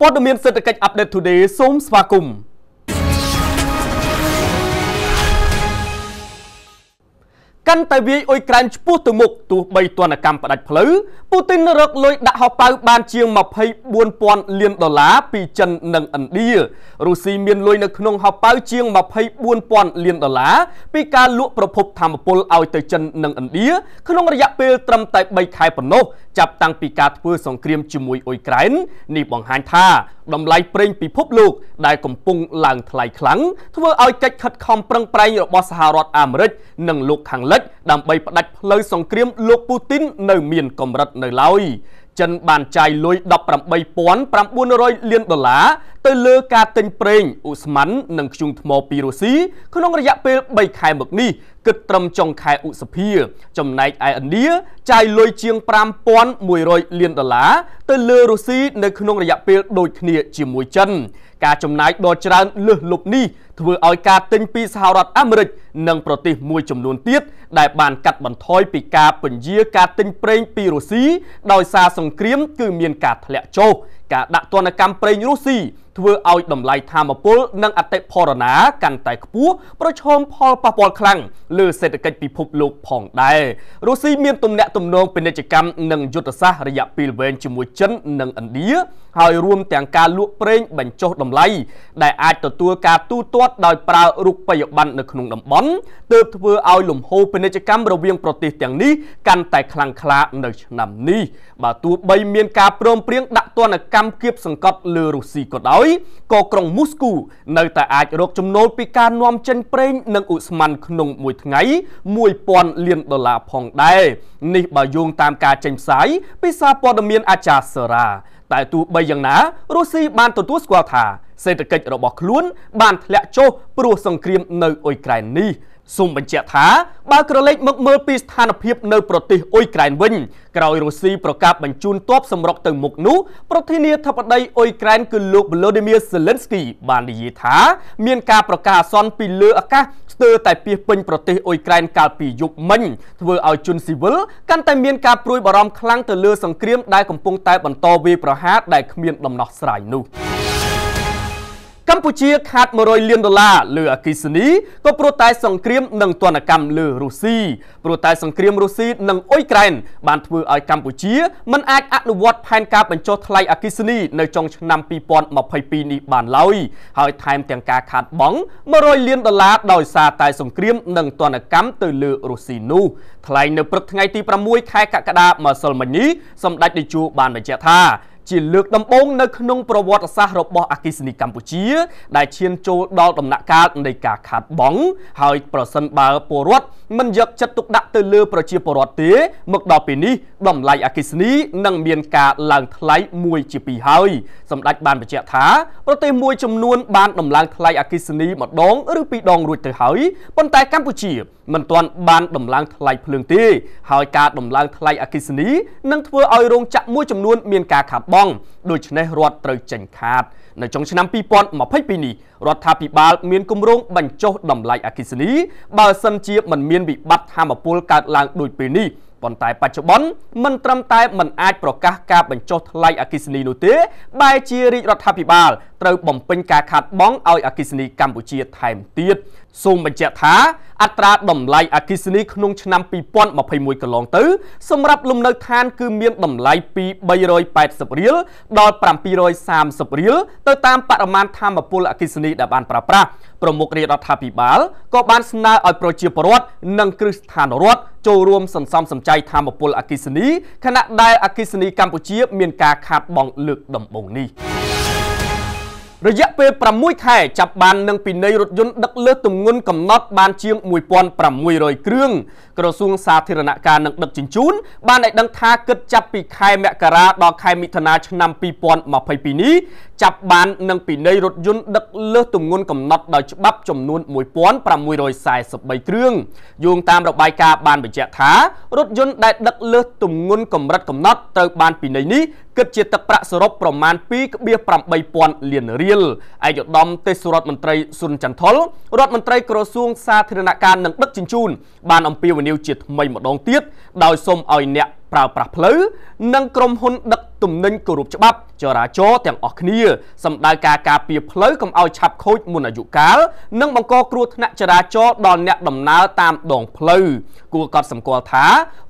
ព័ត៌មានសេដ្ឋកិច្ច Update Today សូមស្វាគមន៍កាន់តែវាយអ៊ុយក្រែនឆ្ពោះទៅមុខទោះបីទណ្ឌកម្មផ្ដាច់ផ្លូវពូទីនរកលុយដាក់ហោប៉ៅបានជាង24,000លានដុល្លារពីចិននិងឥណ្ឌារុស្ស៊ីមានលុយនៅក្នុងហោប៉ៅជាង24,000លានដុល្លារពីការលក់ប្រភពធម្មពលឲ្យទៅចិននិងឥណ្ឌាក្នុងរយៈពេលត្រឹមតែ3ខែប៉ុណ្ណោះចាប់តាំងពីការធ្វើសង្គ្រាមជាមួយអ៊ុយក្រែននេះបង្ហាញថាតម្លៃប្រេងពិភពលោកដែលកំពុងឡើងថ្លៃខ្លាំងធ្វើឲ្យកិច្ចខិតខំប្រឹងប្រែងរបស់សហរដ្ឋអាមេរិកនិងលោកខាងលិច ដើម្បីផ្ដាច់ផ្លូវសង្គ្រាមលោកពូទីននៅមានកម្រិតនៅឡើយចិនបានចាយលុយ18,900លានដុល្លារទៅលើការទិញប្រេងអូស្មန်និងខ្ជុងថ្មពីរុស្ស៊ីក្នុងរយៈពេល3ខែមកនេះគិតត្រឹមចុងខែឧសភាចំណែកឯឥណ្ឌាចាយលុយជាង5100លានដុល្លារទៅលើរុស្ស៊ីនៅក្នុងរយៈពេលដូចគ្នាជាមួយចិនការចំណាយដ៏ច្រើនលើសលប់នេះធ្វើឲ្យការទិញពីសហរដ្ឋអាមេរិកនិងប្រទេសមួយចំនួនទៀតដែលបានកាត់បន្ថយពីការពន្យាការទិញប្រេងពីរុស្ស៊ីដោយសារសង្គ្រាមគឺមានការធ្លាក់ចុះការដាក់ទណ្ឌកម្មប្រេងរុស្ស៊ីធ្វើឲ្យតម្លៃធម្មពលនិងអតិផរណាកាន់តែខ្ពស់ប្រឈមផលប៉ះពាល់ខ្លាំងលើសេដ្ឋកិច្ចពិភពលោកផងដែររុស្ស៊ីមានទំនាក់ទំនងពាណិជ្ជកម្មនិងយុទ្ធសាស្ត្ររយៈពេលវែងជាមួយចិននិងឥណ្ឌាហើយរួមទាំងការលក់ប្រេងបញ្ចុះតម្លៃដែលអាចទទួលការទូទាត់ដោយប្រើរូបិយប័ណ្ណនៅក្នុងតំបន់ទើបធ្វើឲ្យលំហូរពាណិជ្ជកម្មរវាងប្រទេសទាំងនេះកាន់តែខ្លាំងក្លានៅឆ្នាំនេះបើទោះបីមានការព្រមព្រៀងដាក់ទណ្ឌកម្មកម្មគៀបសង្កត់លើរុស្ស៊ីក៏ដោយក៏ក្រុងមូស្គូនៅតែអាចរកចំណូលពីការនាំចិញ្ចឹមប្រេងនិងឧស្ម័នក្នុងមួយថ្ងៃ1000លានដុល្លារផងដែរនេះបើយោងតាមការចេញផ្សាយពីសារព័ត៌មានអាចារ្យសារ៉ាតែទោះបីយ៉ាងណារុស្ស៊ីបានទទួលស្គាល់ថា សេដ្ឋកិច្ចរបស់ខ្លួនបានធ្លាក់ចុះព្រោះសង្គ្រាមនៅអ៊ុយក្រែននេះ។សូមបញ្ជាក់ថាបើក្រឡេកមកមើលពីស្ថានភាពនៅប្រទេសអ៊ុយក្រែនវិញក្រោយរុស្ស៊ីប្រកាសបញ្ជូនទ័ពសម្រុកទៅមុខនោះប្រធានាធិបតីអ៊ុយក្រែនគឺលោក Volodymyr Zelensky បាននិយាយថាមានការប្រកាសអាសន្នពីលើអាកាសស្ទើរតែពាសពេញប្រទេសអ៊ុយក្រែនកាលពីយប់មិញធ្វើឲ្យជនស៊ីវិលកាន់តែមានការព្រួយបារម្ភខ្លាំងទៅលើសង្គ្រាមដែលកំពុងតែបន្តវាយប្រហារដែលគ្មានដំណោះស្រាយនោះ។កម្ពុជា ខាត100លានដុល្លារលើ អគិសនីក៏ព្រោះតែ សង្គ្រាម និងទណ្ឌកម្មលើរុស្ស៊ីព្រោះតែសង្គ្រាមរុស្ស៊ីនិងអ៊ុយក្រែនបានធ្វើឲ្យកម្ពុជាមិនអាចអនុវត្តផែនការបញ្ចុះថ្លៃអគិសនីនៅចុងឆ្នាំ2022នេះបានឡើយហើយថែមទាំងការខាតបង់100លានដុល្លារដោយសារតែសង្គ្រាមនិងទណ្ឌកម្មទៅលើរុស្ស៊ីនោះថ្លែងនៅព្រឹកថ្ងៃទី6ខែកក្កដាម្សិលមិញនេះសម្ដេចនាយកបានបញ្ជាក់ថាជាលើកដំបូងនៅក្នុងប្រវត្តិសាស្ត្ររបស់អគិសនីកម្ពុជា ដែលឈានចូលដល់ដំណាក់កាលនៃការខាតបង់ហើយប្រសិនបើពលរដ្ឋមិនយកចិត្តទុកដាក់ទៅលើប្រជាពលរដ្ឋទេ មកដល់ពេលនេះតម្លៃអគិសនីនឹងមានការឡើងថ្លៃមួយជាពីរហើយ សម្ដេចបានបញ្ជាក់ថាប្រទេសមួយចំនួនបានដំឡើងថ្លៃអគិសនីម្ដង ឬពីរដងរួចទៅហើយប៉ុន្តែកម្ពុជាមិនទាន់បានដំឡើងថ្លៃភ្លើងទេ ហើយការដំឡើងថ្លៃអគិសនីនឹងធ្វើឲ្យរោងចក្រមួយចំនួនមានការខាតបង់បង់ដូច្នេះរដ្ឋត្រូវចេញខាតនៅចុងឆ្នាំ2022នេះរដ្ឋាភិបាល មានគម្រោងបញ្ចុះតម្លៃអគិសនីបើសិនជាមិនមានវិបត្តិធម្មពលកើតឡើងដូចពេលនេះប៉ុន្តែ បច្ចុប្បន្នមិនត្រឹមតែមិនអាចប្រកាសការ បញ្ចុះថ្លៃអគិសនីនោះទេ បែជារាជរដ្ឋាភិបាលត្រូវបំពេញការខាតបង់ឲ្យអគិសនីកម្ពុជាថែមទៀតសូមបញ្ជាក់ថា អត្រាតម្លៃអគិសនីក្នុងឆ្នាំ2021កន្លងទៅសម្រាប់លំនៅឋានគឺមានតម្លៃពី380រៀលដល់730រៀលទៅតាមបរិមាណធម្មពលអគិសនីដែលបានប្រើប្រាស់ប្រមុខរាជរដ្ឋាភិបាលក៏បានស្នើឲ្យប្រជាពលរដ្ឋនិងគ្រឹះស្ថានរដ្ឋចូលរួមសន្សំសំចៃធម្មពលអគិសនីខណៈដែលអគិសនីកម្ពុជាមានការខាតបង់លើកដំបូងនេះរយៈពេល6ខែចាប់បាននឹងពិន័យរថយន្តដឹកលើសទម្ងន់កំណត់បានជាង1600គ្រឿងក្រសួងសាធារណការនិងដឹកជញ្ជូនបានឲ្យដឹងថាគិតចាប់ពីខែមករាដល់ខែមិថុនាឆ្នាំ2022នេះចាប់បាននឹងពិន័យរថយន្តដឹកលើសទម្ងន់កំណត់ដោយច្បាប់ចំនួន1643គ្រឿងយោងតាមរបាយការណ៍បានបញ្ជាក់ថារថយន្តដែលដឹកលើសទម្ងន់កម្រិតកំណត់ត្រូវបានពិន័យនេះគិតជាទឹកប្រាក់សរុបប្រមាណ2.8000លានរៀលឯកឧត្តមទេសរដ្ឋមន្ត្រីស៊ុនចន្ទថុលរដ្ឋមន្ត្រីក្រសួងសាធារណការនិងដឹកជញ្ជូនបានអំពាវនាវជាថ្មីម្ដងទៀតដោយសូមឲ្យអ្នកប្រើប្រាស់ផ្លូវនិងក្រុមហ៊ុនដឹកទំនិញគោរពច្បាប់ចរាចរណ៍ទាំងអស់គ្នាសម្ដៅការការពារផ្លូវកុំឲ្យឆាប់ខូចមុនអាយុកាលនិងបង្កគ្រោះថ្នាក់ចរាចរណ៍ដល់អ្នកដំណើរតាមដងផ្លូវគួរកត់សម្គាល់ថា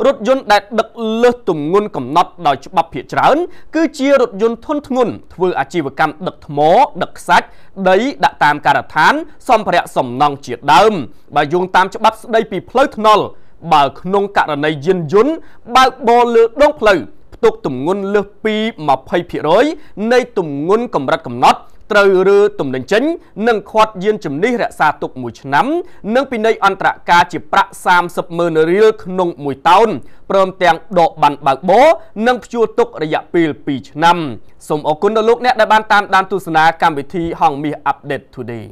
រថយន្តដែលដឹកលើសទម្ងន់កំណត់ដោយច្បាប់ភាគច្រើន គឺជារថយន្តធុនធ្ងន់ធ្វើអាជីវកម្មដឹកថ្មដឹកខ្សាច់ដីដាក់តាមការដ្ឋាន សម្ភារៈសំណង់ជាដើមបើយោងតាមច្បាប់ស្ដីពីផ្លូវថ្នល់បើក្នុងករណីយានយន្តបើកបរលើដងផ្លូវផ្ទុកទម្ងន់លើសពី20%នៃទម្ងន់កម្រិតកំណត់ត្រូវរើទំនិញចេញនិងខាត់យានជំនិះរក្សាទុកមួយឆ្នាំនិងពិន័យអន្តរការជាប្រាក់30ម៉ឺនរៀលក្នុងមួយតោនព្រមទាំងដកបានបើកបរនិងព្យួរទុករយៈពេល2ឆ្នាំសូមអរគុណដល់លោក អ្នកដែលបានតាមដានទស្សនាកម្មវិធីហងមាស Update Today